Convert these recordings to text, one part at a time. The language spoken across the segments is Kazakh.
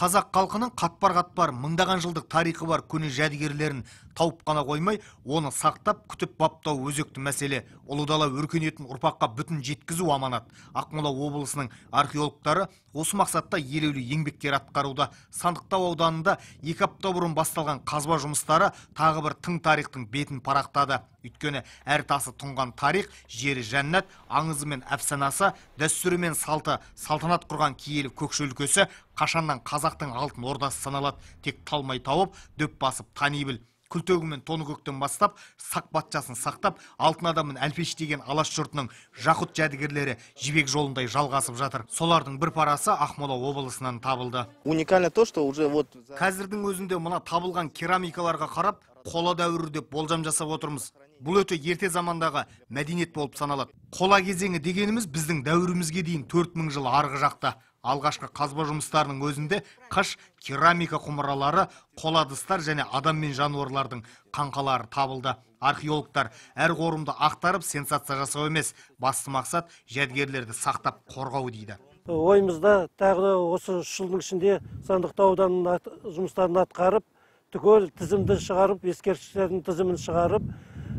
қазақ халқының қатпар қатпар мыңдаған жылдық тарихы бар көне жәдігерлерін тауып қана қоймай оны сақтап күтіп баптау өзекті мәселе ұлы дала ұрпаққа бүтін жеткізу аманат ақмола облысының археологтары осы мақсатта елеулі еңбектер атқаруда сандықтау ауданында екі апта бұрын басталған қазба жұмыстары тағы бір тың тарихтың бетін парақтады өйткені әр тасы тұнған тарих жері жәннат аңызы мен әпсанасы дәстүрі мен салты салтанат құрған киелі көкше өлкесі қашаннан қазақтың алтын ордасы саналады тек талмай тауып дөп басып тани біл Күлтегімен тоны көктен бастап сақ патшасын сақтап алтын адамын әлпештеген алаш жұртының жақұт жәдігерлері жібек жолындай жалғасып жатыр солардың бір парасы ақмола облысынан табылды уникально то что уже вот қазірдің өзінде мына табылған керамикаларға қарап қола дәуірі деп болжам жасап отырмыз бұл өте ерте замандағы мәдениет болып саналады қола кезеңі дегеніміз біздің дәуірімізге дейін 4000 жыл арғы жақта алғашқы қазба жұмыстарының өзінде қыш керамика құмыралары қоладыстар және адам мен жануарлардың қаңқалары табылды археологтар әр қорымды ақтарып сенсация жасау емес басты мақсат жәдігерлерді сақтап қорғау дейді ойымызда тағы да осы үш жылдың ішінде сандықтау жұмыстарын атқарып түгел тізімді шығарып ескерткіштердің тізімін шығарып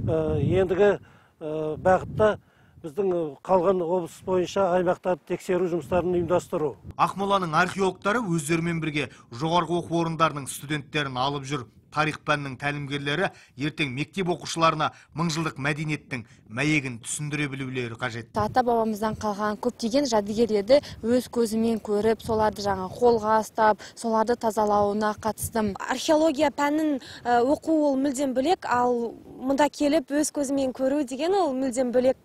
ендігі бағытта біздің э, қалған облыс бойынша аймақтарды тексеру жұмыстарын ұйымдастыру ақмоланың археологтары өздерімен бірге жоғарғы оқу орындарының студенттерін алып жүр тарих пәнінің тәлімгерлері ертең мектеп оқушыларына мыңжылдық мәдениеттің мәйегін түсіндіре білулері қажет ата бабамыздан қалған көптеген жәдігерлерді өз көзімен көріп соларды жаңа қолға ұстап соларды тазалауына қатыстым археология пәнін э, оқу ол мүлдем бөлек ал мұнда келіп өз көзімен көру деген ол мүлдем бөлек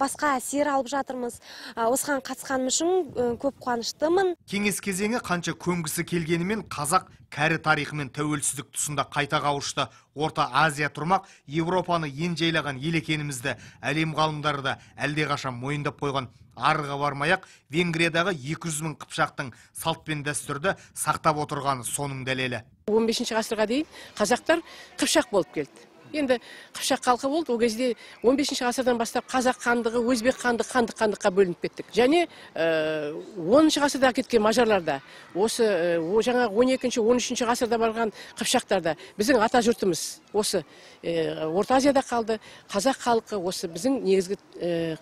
басқа әсер алып жатырмыз осыған қатысқаным үшін көп қуаныштымын кеңес кезеңі қанша көнгісі келгенімен қазақ кәрі тарихымен тәуелсіздік тұсында қайта қауышты орта азия тұрмақ европаны ен жайлаған ел екенімізді әлем ғалымдары да әлдеқашан мойындап қойған арыға бармай ақ венгриядағы 200 мың қыпшақтың салт пен дәстүрді сақтап отырғаны соның дәлелі 15 ғасырға дейін қазақтар қыпшақ болып келді енді қыпшақ халқы болды ол кезде 15 бесінші ғасырдан бастап қазақ хандығы өзбек хандығы хандық хандыққа бөлініп кеттік және э, оныншы ғасырда кеткен мажарларда осы жаңа э, жаңағы он екінші он үшінші ғасырда барған қыпшақтарда біздің ата жұртымыз осы э, орта азияда қалды қазақ халқы осы біздің негізгі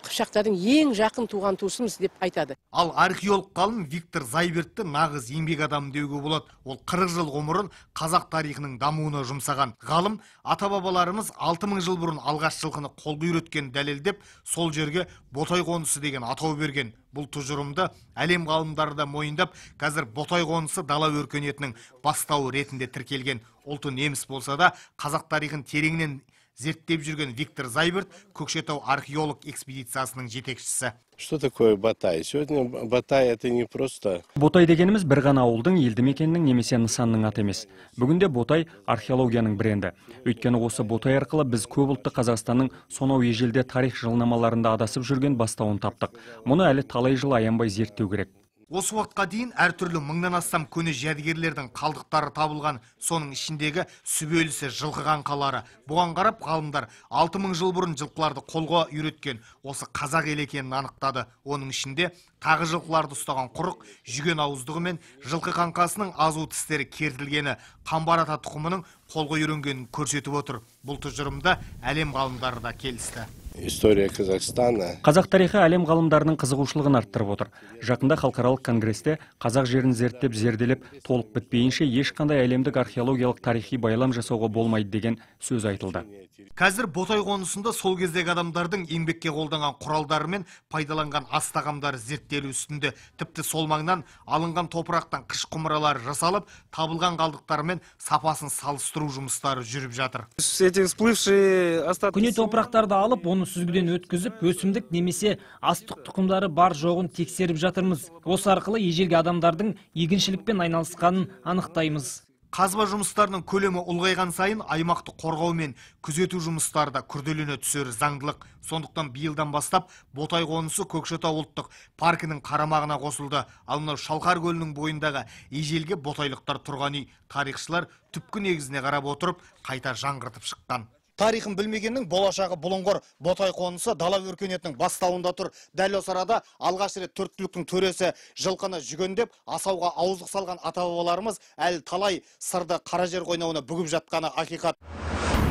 қыпшақтардың ең жақын туған туысымыз деп айтады ал археолог ғалым виктор зайбертті нағыз еңбек адамы деуге болады ол қырық жыл ғұмырын қазақ тарихының дамуына жұмсаған ғалым ата баба бабаларымыз алты мың жыл бұрын алғаш жылқыны қол үйреткен дәлелдеп сол жерге ботай қонысы деген атау берген бұл тұжырымды әлем ғалымдары да мойындап қазір ботай қонысы дала өркениетінің бастауы ретінде тіркелген ұлты неміс болса да қазақ тарихын тереңнен зерттеп жүрген Виктор Зайберт Көкшетау археолог экспедициясының жетекшісі. Что такое Батай? Сегодня Батай это не просто... Ботай дегеніміз бір ғана ауылдың, елді мекеннің немесе нысанның аты емес. Бүгінде Ботай археологияның бренді. Өйткені осы Ботай арқылы біз көп ұлтты Қазақстанның сонау ежелде тарих жылнамаларында адасып жүрген бастауын таптық. Мұны әлі талай жыл аянбай зерттеу керек. Осы уақытқа дейін әртүрлі мыңнан астам көне жәдігерлердің қалдықтары табылған, соның ішіндегі сүбелісі жылқыған қалары. Бұған қарап ғалымдар 6000 жыл бұрын жылқыларды қолға үйреткен, осы қазақ елі екенін анықтады. Оның ішінде тағы жылқыларды ұстаған құрық, жүген ауыздығы мен жылқы қаңқасының азу тістері кертілгені, қамбарата тұқымының қолға үйренгенін көрсетіп отыр. Бұл тұжырымда әлем ғалымдары да келісті история казахстана қазақ тарихы әлем ғалымдарының қызығушылығын арттырып отыр жақында халықаралық конгресте қазақ жерін зерттеп зерделеп толық бітпейінше ешқандай әлемдік археологиялық тарихи байлам жасауға болмайды деген сөз айтылды қазір ботай қонысында сол кездегі адамдардың еңбекке қолданған құралдары мен пайдаланған ас тағамдары зерттелу үстінде тіпті сол маңнан алынған топырақтан қыш құмыралары жасалып табылған қалдықтармен сапасын салыстыру жұмыстары жүріп жатыр көне топырақтарды алып оны сүзгіден өткізіп өсімдік немесе астық тұқымдары бар жоғын тексеріп жатырмыз осы арқылы ежелгі адамдардың егіншілікпен айналысқанын анықтаймыз қазба жұмыстарының көлемі ұлғайған сайын аймақты қорғау мен күзету жұмыстары да күрделене түсері заңдылық сондықтан биылдан бастап ботай қонысы көкшетау ұлттық паркінің қарамағына қосылды ал мынау шалқар көлінің бойындағы ежелгі ботайлықтар тұрған үй тарихшылар түпкі негізіне қарап отырып қайта жаңғыртып шыққан тарихын білмегеннің болашағы бұлыңғыр ботай қонысы дала өркениетінің бастауында тұр дәл осы арада алғаш рет төрт төресі жылқыны жүгендеп асауға ауыздық салған ата бабаларымыз әлі талай сырды қара жер қойнауына бүгіп жатқаны ақиқат